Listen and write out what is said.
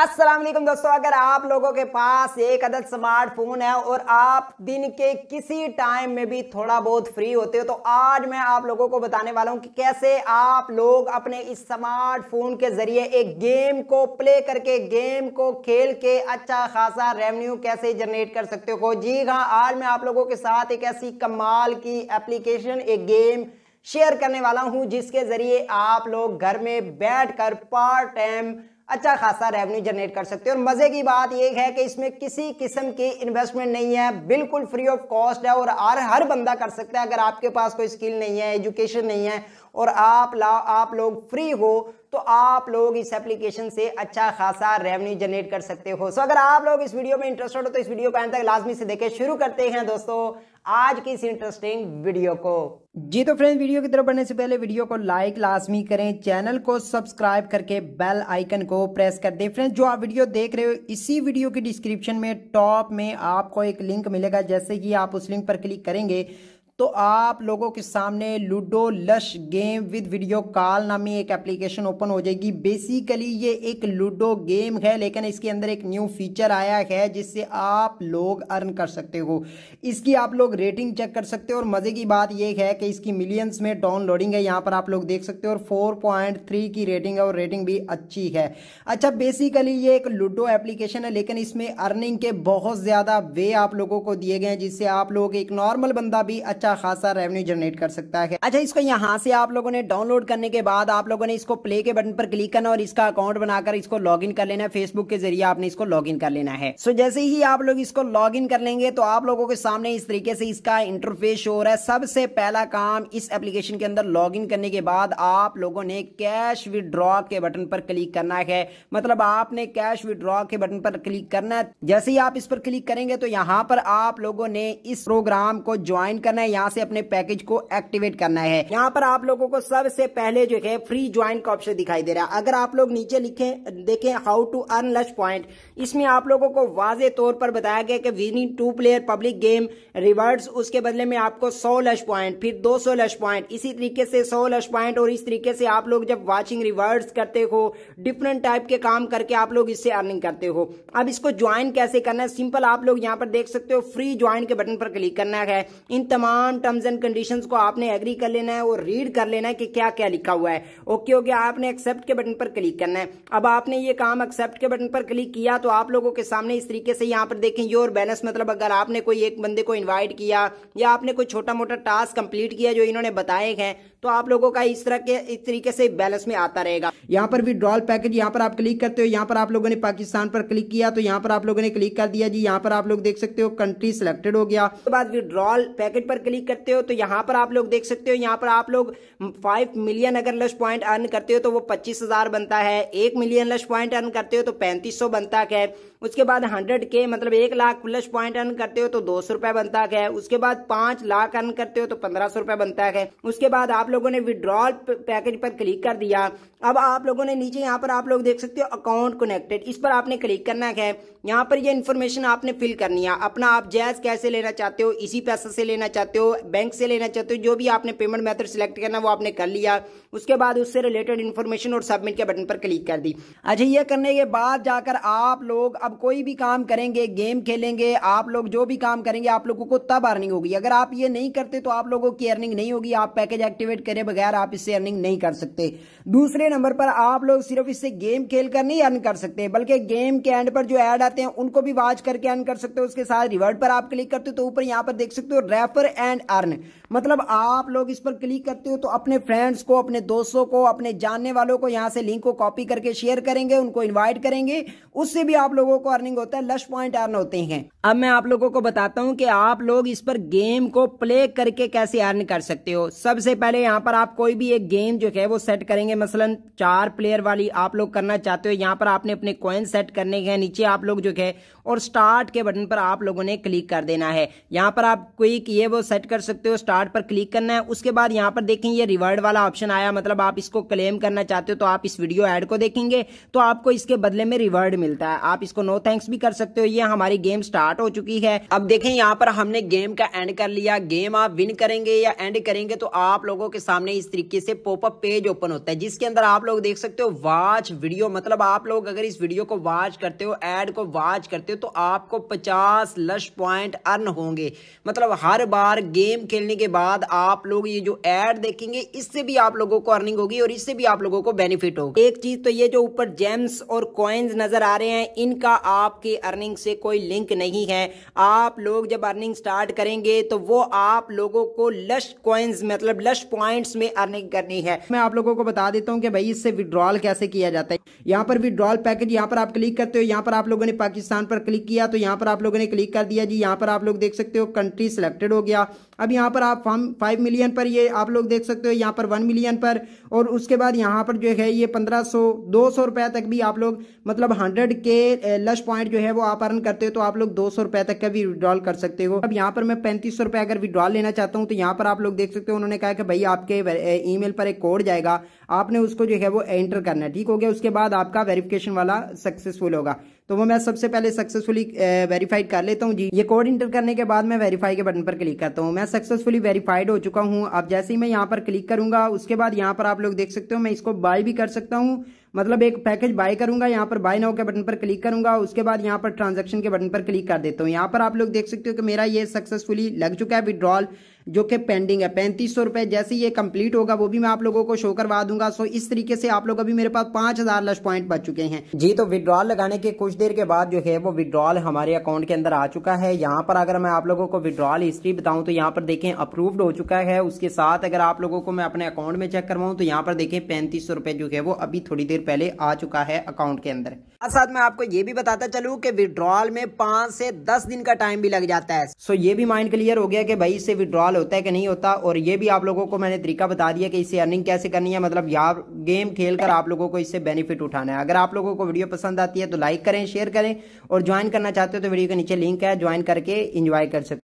अस्सलाम वालेकुम दोस्तों अगर आप लोगों के पास एक अदद स्मार्टफोन है और आप दिन के किसी टाइम में भी थोड़ा बहुत फ्री होते हो तो आज मैं आप लोगों को बताने वाला हूं कि कैसे आप लोग अपने इस स्मार्टफोन के जरिए एक गेम को प्ले करके गेम को खेल के अच्छा खासा रेवेन्यू कैसे जनरेट कर सकते हो तो जी हाँ आज मैं आप लोगों के साथ एक ऐसी कमाल की एप्लीकेशन एक गेम शेयर करने वाला हूँ जिसके जरिए आप लोग घर में बैठ कर पार्ट टाइम अच्छा खासा रेवेन्यू जनरेट कर सकते हो और मज़े की बात यह है कि इसमें किसी किस्म की इन्वेस्टमेंट नहीं है बिल्कुल फ्री ऑफ कॉस्ट है और हर हर बंदा कर सकता है अगर आपके पास कोई स्किल नहीं है एजुकेशन नहीं है और आप ला आप लोग फ्री हो तो आप लोग इस एप्लीकेशन से अच्छा खासा रेवेन्यू जनरेट कर सकते हो सो अगर आप लोग इस वीडियो में इंटरेस्टेड हो तो इस वीडियो को एंड तक लाजमी से देखें शुरू करते हैं दोस्तों आज की इस इंटरेस्टिंग वीडियो को जी तो फ्रेंड्स वीडियो की तरफ बढ़ने से पहले वीडियो को लाइक लाजमी करें चैनल को सब्सक्राइब करके बेल आइकन को प्रेस कर दें फ्रेंड्स जो आप वीडियो देख रहे हो इसी वीडियो की डिस्क्रिप्शन में टॉप में आपको एक लिंक मिलेगा जैसे कि आप उस लिंक पर क्लिक करेंगे तो आप लोगों के सामने Ludo Lush game with video call नामी एक एप्लीकेशन ओपन हो जाएगी बेसिकली ये एक लूडो गेम है लेकिन इसके अंदर एक न्यू फीचर आया है जिससे आप लोग अर्न कर सकते हो इसकी आप लोग रेटिंग चेक कर सकते हो और मज़े की बात यह है कि इसकी मिलियंस में डाउनलोडिंग है यहाँ पर आप लोग देख सकते हो और फोर की रेटिंग है और रेटिंग भी अच्छी है अच्छा बेसिकली ये एक लूडो एप्लीकेशन है लेकिन इसमें अर्निंग के बहुत ज़्यादा वे आप लोगों को दिए गए हैं जिससे आप लोग एक नॉर्मल बंदा भी अच्छा अच्छा खासा रेवेन्यू जनरेट कर सकता है अच्छा इसको यहाँ से आप लोगों ने डाउनलोड करने के बाद आप लोगों ने इसको प्ले के बटन पर क्लिक करना और इसका अकाउंट बनाकर इसको लॉग इन कर लेना है फेसबुक के जरिए आपने इसको लॉग इन कर लेना है सो जैसे ही आप लोग इसको लॉग इन कर लेंगे तो आप लोगों के सामने इस तरीके से इसका इंटरफेस शो रहा है सबसे पहला काम इस एप्लीकेशन के अंदर लॉग इन करने के बाद आप लोगों ने कैश विदड्रॉ के बटन पर क्लिक करना है मतलब आपने कैश विदड्रॉ के बटन पर क्लिक करना है जैसे ही आप इस पर क्लिक करेंगे तो यहाँ पर आप लोगों ने इस प्रोग्राम को ज्वाइन करना है यहाँ से अपने पैकेज को एक्टिवेट करना है यहाँ पर आप लोगों को सबसे पहले जो है फ्री ज्वाइन का ऑप्शन दिखाई दे रहा है अगर आप लोग नीचे लिखे देखें how to earn Lush point इसमें आप लोगों को वाजे तौर पर बताया गया कि winning two player public game rewards उसके बदले में आपको सौ लच पॉइंट फिर दो सौ लश पॉइंट इसी तरीके से सौ लच पॉइंट और इस तरीके से आप लोग जब वॉचिंग रिवर्ड्स करते हो डिफरेंट टाइप के काम करके आप लोग इससे अर्निंग करते हो अब इसको ज्वाइन कैसे करना है सिंपल आप लोग यहाँ पर देख सकते हो फ्री ज्वाइन के बटन पर क्लिक करना है इन तमाम तमाम टर्म्स एंड कंडीशन को आपने एग्री कर लेना है और रीड कर लेना है कि क्या क्या लिखा हुआ है ओके okay, ओके okay, आपने एक्सेप्ट के बटन पर क्लिक करना है अब आपने ये काम एक्सेप्ट के बटन पर क्लिक किया तो आप लोगों के सामने इस तरीके से यहाँ पर देखें योर बैलेंस मतलब अगर आपने कोई एक बंदे को इन्वाइट किया या आपने कोई छोटा मोटा टास्क कंप्लीट किया जो इन्होंने बताए हैं तो आप लोगों का इस तरह के इस तरीके से बैलेंस में आता रहेगा यहाँ पर विड्रॉल पैकेज यहाँ पर आप क्लिक करते हो यहाँ पर आप लोगों ने पाकिस्तान पर क्लिक किया तो यहाँ पर आप लोगों ने क्लिक कर दिया जी यहाँ पर आप लोग देख सकते हो कंट्री सिलेक्टेड हो गया उसके बाद विड्रॉल पैकेज पर क्लिक क्लिक करते हो तो यहां पर आप लोग देख सकते हो यहां पर आप लोग फाइव मिलियन अगर लश पॉइंट अर्न करते हो तो वो पच्चीस हजार बनता है एक मिलियन लश पॉइंट अर्न करते हो तो पैंतीस सौ बनता है उसके बाद हंड्रेड के मतलब एक लाख लश पॉइंट अर्न करते हो तो दो सौ रुपए बनता है उसके बाद पांच लाख अर्न करते हो तो पंद्रह सौ रुपए बनता है उसके बाद आप लोगों ने विड्रॉल पैकेज पर क्लिक कर दिया अब आप लोगों ने नीचे यहाँ पर आप लोग देख सकते हो अकाउंट कनेक्टेड इस पर आपने क्लिक करना है यहाँ पर ये यह इन्फॉर्मेशन आपने फिल करनी है अपना आप जैज कैसे लेना चाहते हो इसी पैसे से लेना चाहते हो बैंक से लेना चाहते हो जो भी आपने पेमेंट मेथड सिलेक्ट करना वो आपने कर लिया उसके बाद उससे रिलेटेड इन्फॉर्मेशन और सबमिट के बटन पर क्लिक कर दी अच्छा ये करने के बाद जाकर आप लोग अब कोई भी काम करेंगे गेम खेलेंगे आप लोग जो भी काम करेंगे आप लोगों को तब अर्निंग होगी अगर आप ये नहीं करते तो आप लोगों की अर्निंग नहीं होगी आप पैकेज एक्टिवेट करे बगैर आप इससे अर्निंग नहीं कर सकते दूसरे नंबर पर आप लोग सिर्फ इससे गेम खेल कर नहीं अर्न कर सकते बल्कि गेम के एंड पर जो एड आते हैं उनको भी वाच करके अर्न कर सकते हो उसके साथ रिवर्ड पर आप क्लिक करते हो तो ऊपर यहाँ पर देख सकते हो रेफर एंड अर्न मतलब आप लोग इस पर क्लिक करते हो तो अपने फ्रेंड्स को अपने दोस्तों को अपने जानने वालों को यहाँ से लिंक को कॉपी करके शेयर करेंगे उनको इन्वाइट करेंगे उससे भी आप लोगों को अर्निंग होता है लश पॉइंट अर्न होते हैं अब मैं आप लोगों को बताता हूँ कि आप लोग इस पर गेम को प्ले करके कैसे अर्न कर सकते हो सबसे पहले यहाँ पर आप कोई भी एक गेम जो है वो सेट करेंगे मसलन चार प्लेयर वाली आप लोग करना चाहते हो यहाँ पर आपने अपने कॉइन सेट करने के नीचे आप लोग जो है और स्टार्ट के बटन पर आप लोगों ने क्लिक कर देना है यहाँ पर आप क्विक ये वो सेट कर सकते हो स्टार्ट पर क्लिक करना है उसके बाद यहाँ पर देखें ये रिवर्ड वाला ऑप्शन आया मतलब आप इसको क्लेम करना चाहते हो तो आप इस वीडियो एड को देखेंगे तो आपको इसके बदले में रिवर्ड मिलता है आप इसको नो थैंक्स भी कर सकते हो ये हमारी गेम स्टार्ट हो चुकी है अब देखें यहाँ पर हमने गेम का एंड कर लिया गेम आप विन करेंगे या एंड करेंगे तो आप लोगों के सामने इस तरीके से पॉपअप पेज ओपन होता है जिसके अंदर आप लोग देख सकते हो वाच वीडियो मतलब आप लोग अगर इस वीडियो को वाच करते हो एड को वाच करते हो तो आपको 50 लश पॉइंट अर्न होंगे मतलब हर बार गेम खेलने के बाद आप लोग ये जो एड देखेंगे इससे भी आप लोगों को अर्निंग होगी और इससे भी आप लोगों को बेनिफिट होगा एक चीज तो ये जो ऊपर जेम्स और कॉइन्स नजर आ रहे हैं इनका आपके अर्निंग से कोई लिंक नहीं है आप लोग जब अर्निंग स्टार्ट करेंगे तो वो आप लोगों को लश कॉइन्स मतलब लश पॉइंट्स में अर्निंग करनी है मैं आप लोगों को बता देता हूँ कि भाई रही है इससे विड्रॉल कैसे किया जाता है यहाँ पर विड्रॉल पैकेज यहाँ पर आप क्लिक करते हो यहाँ पर आप लोगों ने पाकिस्तान पर क्लिक किया तो यहाँ पर आप लोगों ने क्लिक कर दिया जी यहाँ पर आप लोग देख सकते हो कंट्री सेलेक्टेड हो गया अब यहाँ पर आप हम फाइव मिलियन पर ये आप लोग देख सकते हो यहाँ पर वन मिलियन पर और उसके बाद यहाँ पर जो है ये पंद्रह सौ दो सौ रुपये तक भी आप लोग मतलब हंड्रेड के लस पॉइंट जो है वो आप अर्न करते हो तो आप लोग दो सौ रुपये तक का भी विड्रॉल कर सकते हो अब यहाँ पर मैं पैंतीस सौ रुपये अगर विड्रॉल लेना चाहता हूँ तो यहाँ पर आप लोग देख सकते हो उन्होंने कहा कि भाई आपके ई पर एक कोड जाएगा आपने उसको जो है वो एंटर करना है ठीक हो गया उसके बाद आपका वेरिफिकेशन वाला सक्सेसफुल होगा तो वो मैं सबसे पहले सक्सेसफुली वेरीफाइड कर लेता हूँ जी ये कोड इंटर करने के बाद मैं वेरीफाई के बटन पर क्लिक करता हूँ मैं सक्सेसफुली वेरीफाइड हो चुका हूँ अब जैसे ही मैं यहाँ पर क्लिक करूंगा उसके बाद यहाँ पर आप लोग देख सकते हो मैं इसको बाय भी कर सकता हूँ मतलब एक पैकेज बाय करूंगा यहाँ पर बाय नाउ के बटन पर क्लिक करूंगा उसके बाद यहाँ पर ट्रांजेक्शन के बटन पर क्लिक कर देता हूँ यहाँ पर आप लोग देख सकते हो कि मेरा ये सक्सेसफुली लग चुका है विड्रॉल जो कि पेंडिंग है पैंतीस सौ रुपये जैसे ये कंप्लीट होगा वो भी मैं आप लोगों को शो करवा दूंगा सो इस तरीके से आप लोग अभी मेरे पास पांच हजार लश पॉइंट बच चुके हैं जी तो विड्रॉल लगाने के कुछ देर के बाद जो है वो विड्रॉल हमारे अकाउंट के अंदर आ चुका है यहाँ पर अगर मैं आप लोगों को विड्रॉल हिस्ट्री बताऊं तो यहाँ पर देखें अप्रूव्ड हो चुका है उसके साथ अगर आप लोगों को मैं अपने अकाउंट में चेक करवाऊं तो यहाँ पर देखें पैंतीस जो है वो अभी थोड़ी देर पहले आ चुका है अकाउंट के अंदर साथ साथ आपको ये भी बताता चलूं कि विड्रॉल में पांच से दस दिन का टाइम भी लग जाता है सो ये भी माइंड क्लियर हो गया कि भाई इससे विड्रॉल होता है कि नहीं होता और ये भी आप लोगों को मैंने तरीका बता दिया कि इससे अर्निंग कैसे करनी है मतलब यार गेम खेल कर आप लोगों को इससे बेनिफिट उठाना है अगर आप लोगों को वीडियो पसंद आती है तो लाइक करें शेयर करें और ज्वाइन करना चाहते हो तो वीडियो के नीचे लिंक है ज्वाइन करके इंजॉय कर सकते